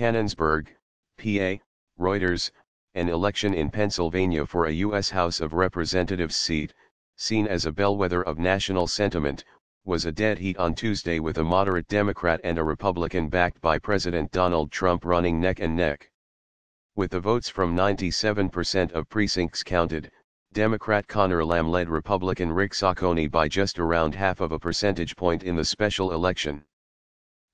Canonsburg, PA, Reuters, an election in Pennsylvania for a U.S. House of Representatives seat, seen as a bellwether of national sentiment, was a dead heat on Tuesday with a moderate Democrat and a Republican backed by President Donald Trump running neck and neck. With the votes from 97% of precincts counted, Democrat Connor Lamb led Republican Rick Saccone by just around half of a percentage point in the special election.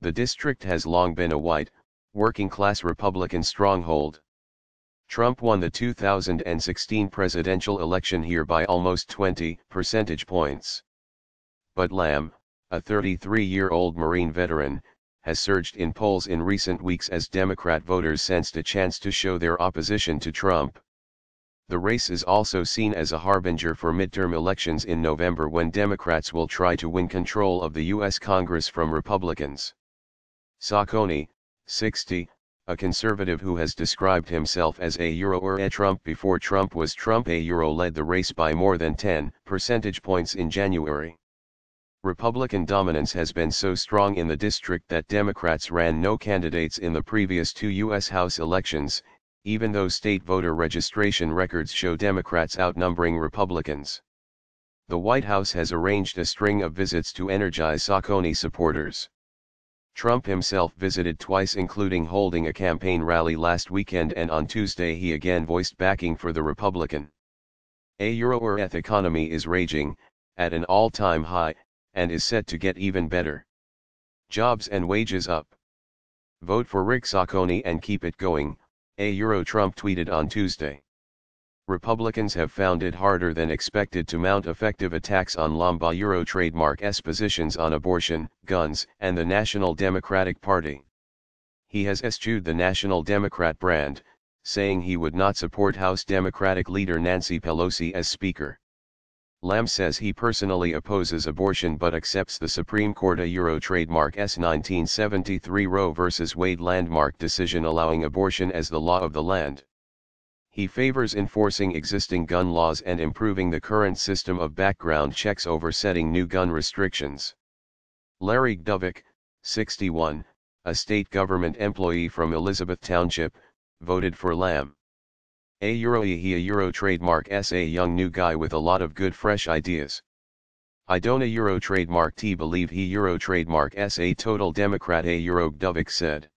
The district has long been a white, working class Republican stronghold. Trump won the 2016 presidential election here by almost 20 percentage points. But Lamb, a 33-year-old Marine veteran, has surged in polls in recent weeks as Democrat voters sensed a chance to show their opposition to Trump. The race is also seen as a harbinger for midterm elections in November when Democrats will try to win control of the U.S. Congress from Republicans. Saccone, 60, a conservative who has described himself as a Euro or a Trump before Trump was Trump a Euro led the race by more than 10 percentage points in January. Republican dominance has been so strong in the district that Democrats ran no candidates in the previous two U.S. House elections, even though state voter registration records show Democrats outnumbering Republicans. The White House has arranged a string of visits to energize Sacconi supporters. Trump himself visited twice including holding a campaign rally last weekend and on Tuesday he again voiced backing for the Republican. A euro-Earth economy is raging, at an all-time high, and is set to get even better. Jobs and wages up. Vote for Rick Sacconi and keep it going, a euro Trump tweeted on Tuesday. Republicans have found it harder than expected to mount effective attacks on Lomba Euro trademark's positions on abortion, guns, and the National Democratic Party. He has eschewed the National Democrat brand, saying he would not support House Democratic leader Nancy Pelosi as Speaker. Lamb says he personally opposes abortion but accepts the Supreme Court a Euro trademark S 1973 Roe v. Wade landmark decision allowing abortion as the law of the land. He favors enforcing existing gun laws and improving the current system of background checks over setting new gun restrictions. Larry Dovick, 61, a state government employee from Elizabeth Township, voted for Lamb. A Euro he a Euro trademark S a young new guy with a lot of good fresh ideas. I don't a Euro trademark T believe he Euro trademark S a total Democrat a Euro Dovick said.